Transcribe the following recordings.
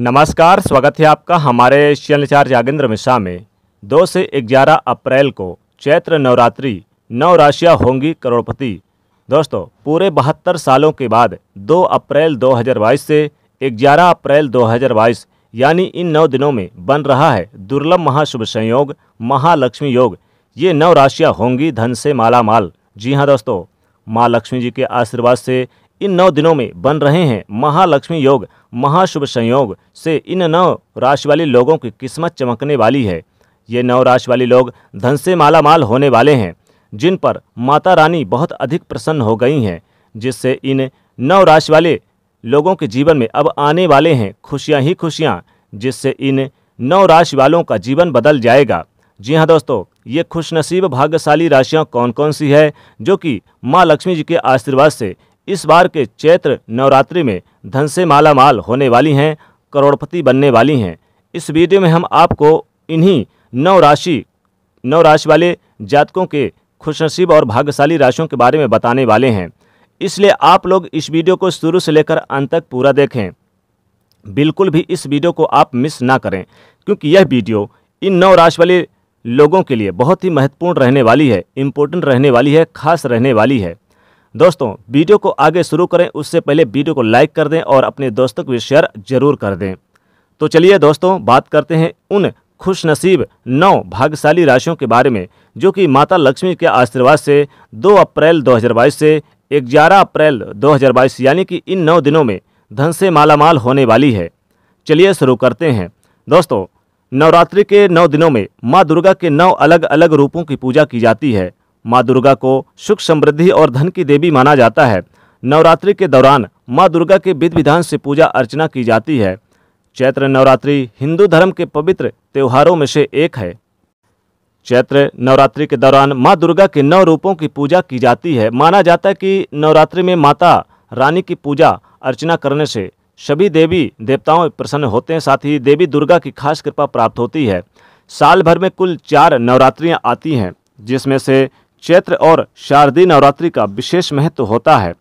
नमस्कार स्वागत है आपका हमारे चैनल चार जागेंद्र मिश्रा में दो से ग्यारह अप्रैल को चैत्र नवरात्रि नौ राशियाँ होंगी करोड़पति दोस्तों पूरे बहत्तर सालों के बाद 2 अप्रैल 2022 से 11 अप्रैल 2022 यानी इन नौ दिनों में बन रहा है दुर्लभ महाशुभ संयोग महालक्ष्मी योग ये नौ राशियाँ होंगी धन से माला माल जी हाँ दोस्तों माँ लक्ष्मी जी के आशीर्वाद से इन नौ दिनों में बन रहे हैं महालक्ष्मी योग महाशुभ संयोग से इन नौ राशि वाले लोगों की किस्मत चमकने वाली है ये नौ राशि वाले लोग धन से मालामाल होने वाले हैं जिन पर माता रानी बहुत अधिक प्रसन्न हो गई हैं जिससे इन नौ राशि वाले लोगों के जीवन में अब आने वाले हैं खुशियाँ ही खुशियाँ जिससे इन नौ राशि वालों का जीवन बदल जाएगा जी हाँ दोस्तों ये खुशनसीब भाग्यशाली राशियाँ कौन कौन सी है जो कि माँ लक्ष्मी जी के आशीर्वाद से इस बार के चैत्र नवरात्रि में धन से माला माल होने वाली हैं करोड़पति बनने वाली हैं इस वीडियो में हम आपको इन्हीं नौ राशि नौ राशि वाले जातकों के खुशनसीब और भाग्यशाली राशियों के बारे में बताने वाले हैं इसलिए आप लोग इस वीडियो को शुरू से लेकर अंत तक पूरा देखें बिल्कुल भी इस वीडियो को आप मिस ना करें क्योंकि यह वीडियो इन नौ राशि वाले लोगों के लिए बहुत ही महत्वपूर्ण रहने वाली है इम्पोर्टेंट रहने वाली है खास रहने वाली है दोस्तों वीडियो को आगे शुरू करें उससे पहले वीडियो को लाइक कर दें और अपने दोस्तों को शेयर जरूर कर दें तो चलिए दोस्तों बात करते हैं उन खुशनसीब नौ भाग्यशाली राशियों के बारे में जो कि माता लक्ष्मी के आशीर्वाद से 2 अप्रैल 2022 से 11 अप्रैल 2022 यानी कि इन नौ दिनों में धन से मालामाल होने वाली है चलिए शुरू करते हैं दोस्तों नवरात्रि के नौ दिनों में माँ दुर्गा के नौ अलग अलग रूपों की पूजा की जाती है माँ दुर्गा को सुख समृद्धि और धन की देवी माना जाता है नवरात्रि के दौरान माँ दुर्गा के विधि विधान से पूजा अर्चना की जाती है चैत्र नवरात्रि हिंदू धर्म के पवित्र त्योहारों में से एक है चैत्र नवरात्रि के दौरान माँ दुर्गा के नौ रूपों की पूजा की जाती है माना जाता है कि नवरात्रि में माता रानी की पूजा अर्चना करने से सभी देवी देवताओं प्रसन्न होते हैं साथ ही देवी दुर्गा की खास कृपा प्राप्त होती है साल भर में कुल चार नवरात्रियाँ आती हैं जिसमें से चैत्र और शारदीय नवरात्रि का विशेष महत्व होता है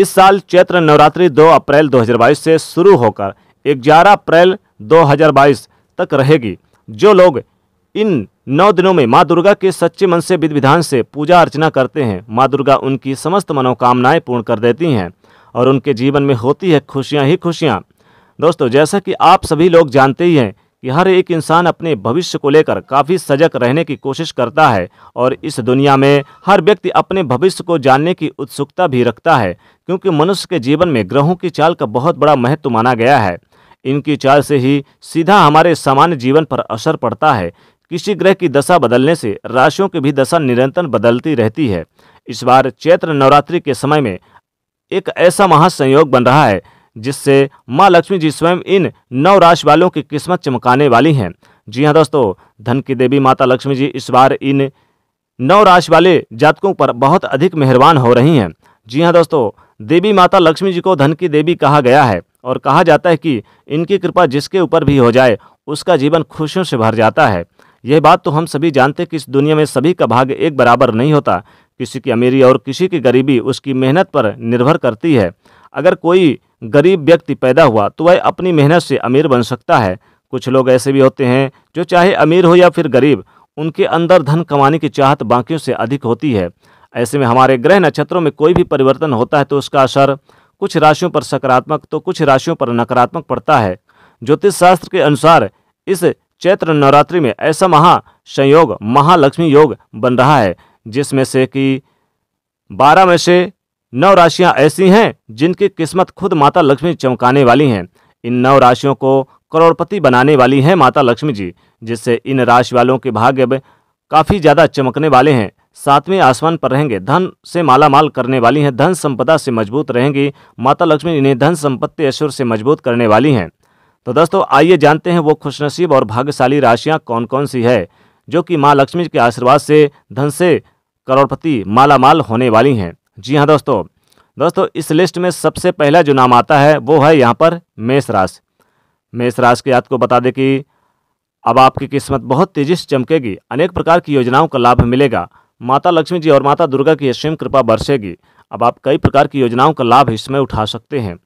इस साल चैत्र नवरात्रि 2 अप्रैल 2022 से शुरू होकर 11 अप्रैल 2022 तक रहेगी जो लोग इन नौ दिनों में माँ दुर्गा के सच्चे मन से विधि विधान से पूजा अर्चना करते हैं माँ दुर्गा उनकी समस्त मनोकामनाएं पूर्ण कर देती हैं और उनके जीवन में होती है खुशियाँ ही खुशियाँ दोस्तों जैसा कि आप सभी लोग जानते ही हैं कि हर एक इंसान अपने भविष्य को लेकर काफ़ी सजग रहने की कोशिश करता है और इस दुनिया में हर व्यक्ति अपने भविष्य को जानने की उत्सुकता भी रखता है क्योंकि मनुष्य के जीवन में ग्रहों की चाल का बहुत बड़ा महत्व माना गया है इनकी चाल से ही सीधा हमारे सामान्य जीवन पर असर पड़ता है किसी ग्रह की दशा बदलने से राशियों की भी दशा निरंतर बदलती रहती है इस बार चैत्र नवरात्रि के समय में एक ऐसा महासंयोग बन रहा है जिससे माँ लक्ष्मी जी स्वयं इन नौ राशि वालों की किस्मत चमकाने वाली हैं जी हाँ दोस्तों धन की देवी माता लक्ष्मी जी इस बार इन नौ राशि वाले जातकों पर बहुत अधिक मेहरबान हो रही हैं जी हाँ दोस्तों देवी माता लक्ष्मी जी को धन की देवी कहा गया है और कहा जाता है कि इनकी कृपा जिसके ऊपर भी हो जाए उसका जीवन खुशियों से भर जाता है यह बात तो हम सभी जानते कि इस दुनिया में सभी का भाग्य एक बराबर नहीं होता किसी की अमीरी और किसी की गरीबी उसकी मेहनत पर निर्भर करती है अगर कोई गरीब व्यक्ति पैदा हुआ तो वह अपनी मेहनत से अमीर बन सकता है कुछ लोग ऐसे भी होते हैं जो चाहे अमीर हो या फिर गरीब उनके अंदर धन कमाने की चाहत बाकियों से अधिक होती है ऐसे में हमारे ग्रह नक्षत्रों में कोई भी परिवर्तन होता है तो उसका असर कुछ राशियों पर सकारात्मक तो कुछ राशियों पर नकारात्मक पड़ता है ज्योतिष शास्त्र के अनुसार इस चैत्र नवरात्रि में ऐसा महा संयोग महालक्ष्मी योग बन रहा है जिसमें से कि बारह में से नौ राशियां ऐसी हैं जिनकी किस्मत खुद माता लक्ष्मी चमकाने वाली हैं इन नौ राशियों को करोड़पति बनाने वाली हैं माता लक्ष्मी जी जिससे इन राशि वालों के भाग्य काफ़ी ज़्यादा चमकने वाले हैं सातवें आसमान पर रहेंगे धन से मालामाल करने वाली हैं धन संपदा से मजबूत रहेंगी माता लक्ष्मी इन्हें धन संपत्ति ऐश्वर्य से मजबूत करने वाली हैं तो दोस्तों आइए जानते हैं वो खुशनसीब और भाग्यशाली राशियाँ कौन कौन सी है जो कि माँ लक्ष्मी के आशीर्वाद से धन से करोड़पति मालामाल होने वाली हैं जी हाँ दोस्तों दोस्तों इस लिस्ट में सबसे पहला जो नाम आता है वो है यहाँ पर मेष राशि मेष राशि की को बता दें कि अब आपकी किस्मत बहुत तेजी से चमकेगी अनेक प्रकार की योजनाओं का लाभ मिलेगा माता लक्ष्मी जी और माता दुर्गा की असीम कृपा बरसेगी अब आप कई प्रकार की योजनाओं का लाभ इसमें उठा सकते हैं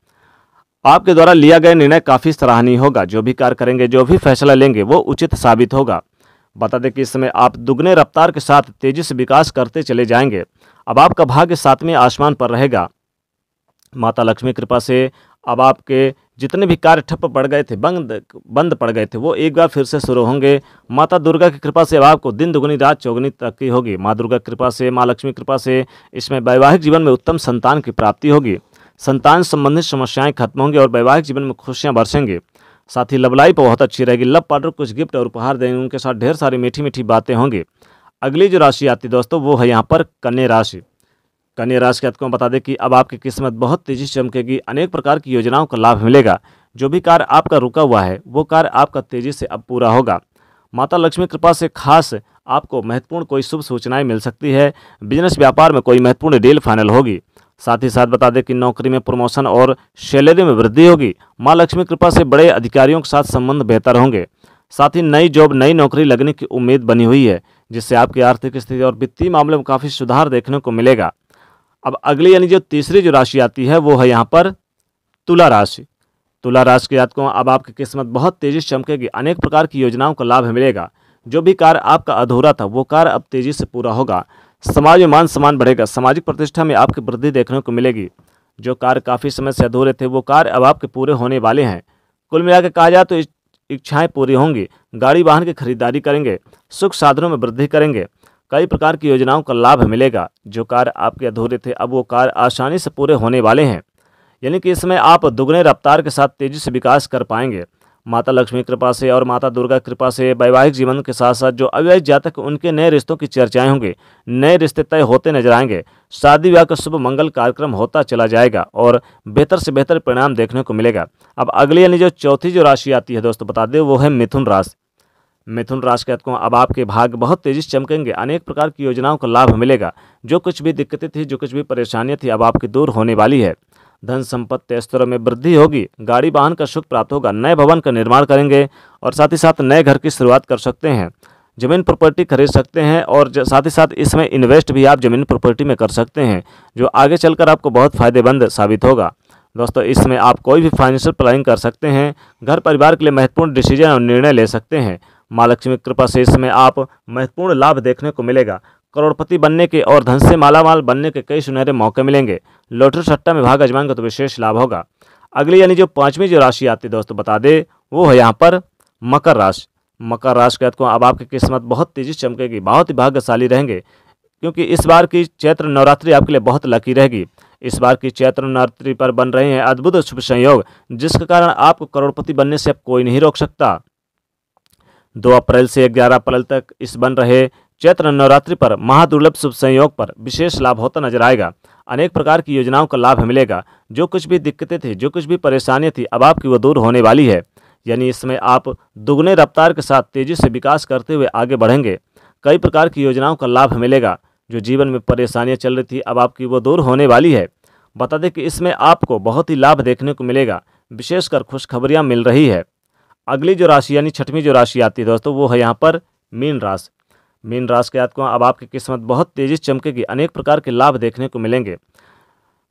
आपके द्वारा लिया गया निर्णय काफ़ी सराहनीय होगा जो भी कार्य करेंगे जो भी फैसला लेंगे वो उचित साबित होगा बता दें कि इस समय आप दुगने रफ्तार के साथ तेजी से विकास करते चले जाएंगे अब आपका भाग्य सातवें आसमान पर रहेगा माता लक्ष्मी कृपा से अब आपके जितने भी कार्य ठप्प पड़ गए थे बंद बंद पड़ गए थे वो एक बार फिर से शुरू होंगे माता दुर्गा की कृपा से अब आपको दिन दुगनी रात चौगनी तक की होगी माँ दुर्गा की कृपा से माँ लक्ष्मी कृपा से इसमें वैवाहिक जीवन में उत्तम संतान की प्राप्ति होगी संतान संबंधित समस्याएं खत्म होंगी और वैवाहिक जीवन में खुशियां बरसेंगी साथ ही लव लाइफ बहुत अच्छी रहेगी लव पार्टनर कुछ गिफ्ट और उपहार देंगे उनके साथ ढेर सारी मीठी मीठी बातें होंगी अगली जो राशि आती दोस्तों वो है यहाँ पर कन्या राशि कन्या राशि के आपको बता दें कि अब आपकी किस्मत बहुत तेजी से चमकेगी अनेक प्रकार की योजनाओं का लाभ मिलेगा जो भी कार्य आपका रुका हुआ है वो कार्य आपका तेजी से अब पूरा होगा माता लक्ष्मी कृपा से खास आपको महत्वपूर्ण कोई शुभ सूचनाएं मिल सकती है बिजनेस व्यापार में कोई महत्वपूर्ण डील फाइनल होगी साथ ही साथ बता दें कि नौकरी में प्रमोशन और सैलरी में वृद्धि होगी माँ लक्ष्मी कृपा से बड़े अधिकारियों के साथ संबंध बेहतर होंगे साथ ही नई जॉब नई नौकरी लगने की उम्मीद बनी हुई है जिससे आपकी आर्थिक स्थिति और वित्तीय मामले में काफ़ी सुधार देखने को मिलेगा अब अगली यानी जो तीसरी जो राशि आती है वो है यहाँ पर तुला राशि तुला तो राशि के जातकों अब आपकी किस्मत बहुत तेजी से चमकेगी अनेक प्रकार की योजनाओं का लाभ मिलेगा जो भी कार्य आपका अधूरा था वो कार्य अब तेजी से पूरा होगा समाज में मान सम्मान बढ़ेगा सामाजिक प्रतिष्ठा में आपकी वृद्धि देखने को मिलेगी जो कार्य काफ़ी समय से अधूरे थे वो कार्य अब आपके पूरे होने वाले हैं कुल मिलाकर कहा जाए तो इच्छाएं पूरी होंगी गाड़ी वाहन की खरीदारी करेंगे सुख साधनों में वृद्धि करेंगे कई प्रकार की योजनाओं का लाभ मिलेगा जो कार्य आपके अधूरे थे अब वो कार्य आसानी से पूरे होने वाले हैं यानी कि इसमें आप दुगने रफ्तार के साथ तेजी से विकास कर पाएंगे माता लक्ष्मी कृपा से और माता दुर्गा कृपा से वैवाहिक जीवन के साथ साथ जो अविवाहित जातक उनके नए रिश्तों की चर्चाएं होंगी नए रिश्ते तय होते नजर आएंगे शादी विवाह का शुभ मंगल कार्यक्रम होता चला जाएगा और बेहतर से बेहतर परिणाम देखने को मिलेगा अब अगली यानी जो चौथी जो राशि आती है दोस्तों बता दें वो है मिथुन राशि मिथुन राशि कहते अब आपके भाग बहुत तेजी से चमकेंगे अनेक प्रकार की योजनाओं का लाभ मिलेगा जो कुछ भी दिक्कतें थी जो कुछ भी परेशानियाँ थी अब आपकी दूर होने वाली है धन संपत्ति स्तरों में वृद्धि होगी गाड़ी वाहन का सुख प्राप्त होगा नए भवन का निर्माण करेंगे और साथ ही साथ नए घर की शुरुआत कर सकते हैं जमीन प्रॉपर्टी खरीद सकते हैं और साथ ही साथ इसमें इन्वेस्ट भी आप जमीन प्रॉपर्टी में कर सकते हैं जो आगे चलकर आपको बहुत फायदेमंद साबित होगा दोस्तों इसमें आप कोई भी फाइनेंशियल प्लानिंग कर सकते हैं घर परिवार के लिए महत्वपूर्ण डिसीजन और निर्णय ले सकते हैं माँ लक्ष्मी कृपा से इसमें आप महत्वपूर्ण लाभ देखने को मिलेगा करोड़पति बनने के और धन से मालामाल बनने के कई सुनहरे मौके मिलेंगे लॉटरी सट्टा में भाग का तो विशेष लाभ होगा अगली यानी जो पाँचवीं जो राशि आती है दोस्तों बता दे वो है यहाँ पर मकर राशि मकर राशि के को अब आपकी किस्मत बहुत तेजी चमकेगी बहुत ही भाग्यशाली रहेंगे क्योंकि इस बार की चैत्र नवरात्रि आपके लिए बहुत लकी रहेगी इस बार की चैत्र नवरात्रि पर बन रहे हैं अद्भुत शुभ संयोग जिसके कारण आपको करोड़पति बनने से अब कोई नहीं रोक सकता दो अप्रैल से ग्यारह अप्रैल तक इस बन रहे चैत्र नवरात्रि पर महादुर्लभ शुभ संयोग पर विशेष लाभ होता नजर आएगा अनेक प्रकार की योजनाओं का लाभ मिलेगा जो कुछ भी दिक्कतें थी जो कुछ भी परेशानियाँ थी अब आपकी वो दूर होने वाली है यानी इसमें आप दुगने रफ्तार के साथ तेजी से विकास करते हुए आगे बढ़ेंगे कई प्रकार की योजनाओं का लाभ मिलेगा जो जीवन में परेशानियाँ चल रही थी अब आपकी वो दूर होने वाली है बता दें कि इसमें आपको बहुत ही लाभ देखने को मिलेगा विशेषकर खुशखबरियाँ मिल रही है अगली जो राशि यानी छठवीं जो राशि आती है दोस्तों वो है यहाँ पर मीन राशि मीन राशि के जातकों अब आपकी किस्मत बहुत तेजी से चमकेगी अनेक प्रकार के लाभ देखने को मिलेंगे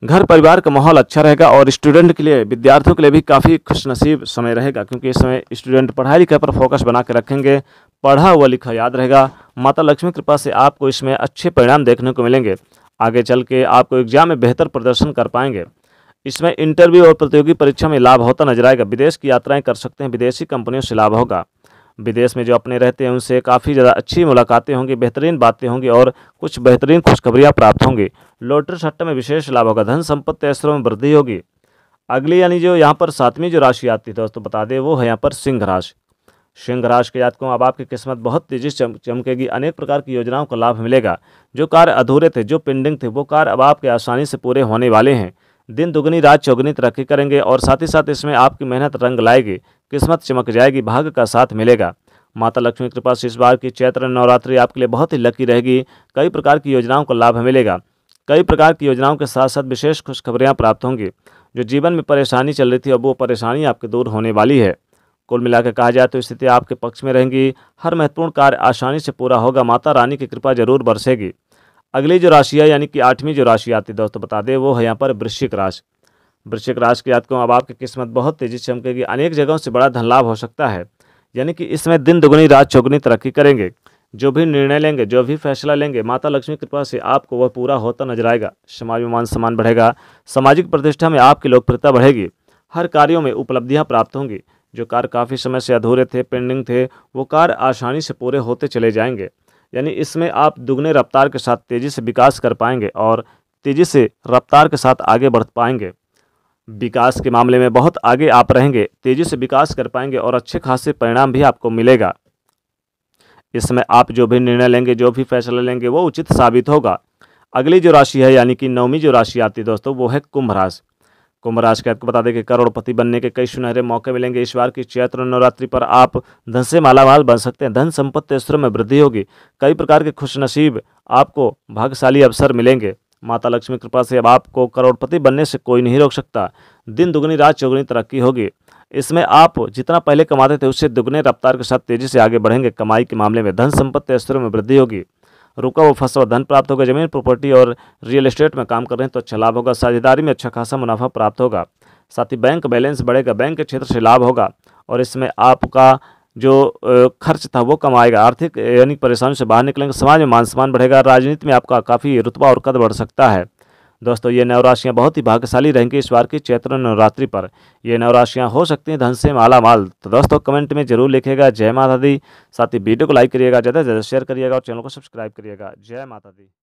घर परिवार का माहौल अच्छा रहेगा और स्टूडेंट के लिए विद्यार्थियों के लिए भी काफ़ी खुशनसीब समय रहेगा क्योंकि इस समय स्टूडेंट पढ़ाई लिखाई पर फोकस बना के रखेंगे पढ़ा हुआ लिखा याद रहेगा माता लक्ष्मी कृपा से आपको इसमें अच्छे परिणाम देखने को मिलेंगे आगे चल के आपको एग्जाम में बेहतर प्रदर्शन कर पाएंगे इसमें इंटरव्यू और प्रतियोगी परीक्षा में लाभ होता नजर आएगा विदेश की यात्राएं कर सकते हैं विदेशी कंपनियों से लाभ होगा विदेश में जो अपने रहते हैं उनसे काफ़ी ज़्यादा अच्छी मुलाकातें होंगी बेहतरीन बातें होंगी और कुछ बेहतरीन खुशखबरियाँ प्राप्त होंगी लॉटरी सट्टा में विशेष लाभ होगा धन संपत्ति स्तरों में वृद्धि होगी अगली यानी जो यहाँ पर सातवीं जो राशि आती है दोस्तों बता दें वो है यहाँ पर सिंह राशि सिंह राशि के जातकों अब आपकी किस्मत बहुत तेजी से चमकेगी अनेक प्रकार की योजनाओं का लाभ मिलेगा जो कार्य अधूरे थे जो पेंडिंग थे वो कार्य अब आपके आसानी से पूरे होने वाले हैं दिन दुगनी रात चौगनी तरक्की करेंगे और साथ ही साथ इसमें आपकी मेहनत रंग लाएगी किस्मत चमक जाएगी भाग्य का साथ मिलेगा माता लक्ष्मी कृपा से इस बार की चैत्र नवरात्रि आपके लिए बहुत ही लकी रहेगी कई प्रकार की योजनाओं का लाभ मिलेगा कई प्रकार की योजनाओं के साथ साथ विशेष खुशखबरियाँ प्राप्त होंगी जो जीवन में परेशानी चल रही थी अब वो परेशानी आपके दूर होने वाली है कुल मिलाकर कहा जाए तो स्थिति आपके पक्ष में रहेंगी हर महत्वपूर्ण कार्य आसानी से पूरा होगा माता रानी की कृपा जरूर बरसेगी अगली जो राशि है यानी कि आठवीं जो राशि आती है दोस्तों बता दें वो है यहाँ पर वृश्चिक राशि वृश्चिक राशि के जातकों अब आपकी किस्मत बहुत तेजी से चमकेगी अनेक जगहों से बड़ा धन लाभ हो सकता है यानी कि इसमें दिन दुगुनी रात चौगुनी तरक्की करेंगे जो भी निर्णय लेंगे जो भी फैसला लेंगे माता लक्ष्मी कृपा से आपको वह पूरा होता नजर आएगा समाज में मान सम्मान बढ़ेगा सामाजिक प्रतिष्ठा में आपकी लोकप्रियता बढ़ेगी हर कार्यों में उपलब्धियां प्राप्त होंगी जो कार्य काफ़ी समय से अधूरे थे पेंडिंग थे वो कार्य आसानी से पूरे होते चले जाएंगे यानी इसमें आप दुगने रफ्तार के साथ तेज़ी से विकास कर पाएंगे और तेज़ी से रफ्तार के साथ आगे बढ़ पाएंगे विकास के मामले में बहुत आगे आप रहेंगे तेज़ी से विकास कर पाएंगे और अच्छे खासे परिणाम भी आपको मिलेगा इसमें आप जो भी निर्णय लेंगे जो भी फैसला लेंगे वो उचित साबित होगा अगली जो राशि है यानी कि नवमी जो राशि आती है दोस्तों वो है कुंभ राशि कुंभ राशि के आपको बता दें कि करोड़पति बनने के कई सुनहरे मौके मिलेंगे इस बार की चैत्र नवरात्रि पर आप धन से मालामाल बन सकते हैं धन संपत्ति स्तर में वृद्धि होगी कई प्रकार के खुशनसीब आपको भाग्यशाली अवसर मिलेंगे माता लक्ष्मी कृपा से अब आपको करोड़पति बनने से कोई नहीं रोक सकता दिन दुगनी रात चौगुनी तरक्की होगी इसमें आप जितना पहले कमाते थे उससे दुगने रफ्तार के साथ तेजी से आगे बढ़ेंगे कमाई के मामले में धन संपत्ति ऐश्वर्य में वृद्धि होगी रुका हुआ फंसा धन प्राप्त होगा जमीन प्रॉपर्टी और रियल एस्टेट में काम कर रहे हैं तो अच्छा लाभ होगा साझेदारी में अच्छा खासा मुनाफा प्राप्त होगा साथ ही बैंक बैलेंस बढ़ेगा बैंक के क्षेत्र से लाभ होगा और इसमें आपका जो खर्च था वो कम आएगा आर्थिक यानी परेशानियों से बाहर निकलेंगे समाज में मान सम्मान बढ़ेगा राजनीति में आपका काफ़ी रुतबा और कद बढ़ सकता है दोस्तों ये नवराशियाँ बहुत ही भाग्यशाली रहेंगी इस बार की चैत्र नवरात्रि पर ये नवराशियाँ हो सकती हैं धन से माला माल तो दोस्तों कमेंट में जरूर लिखेगा जय माता दी साथ ही वीडियो को लाइक करिएगा ज़्यादा से ज़्यादा शेयर करिएगा और चैनल को सब्सक्राइब करिएगा जय माता दी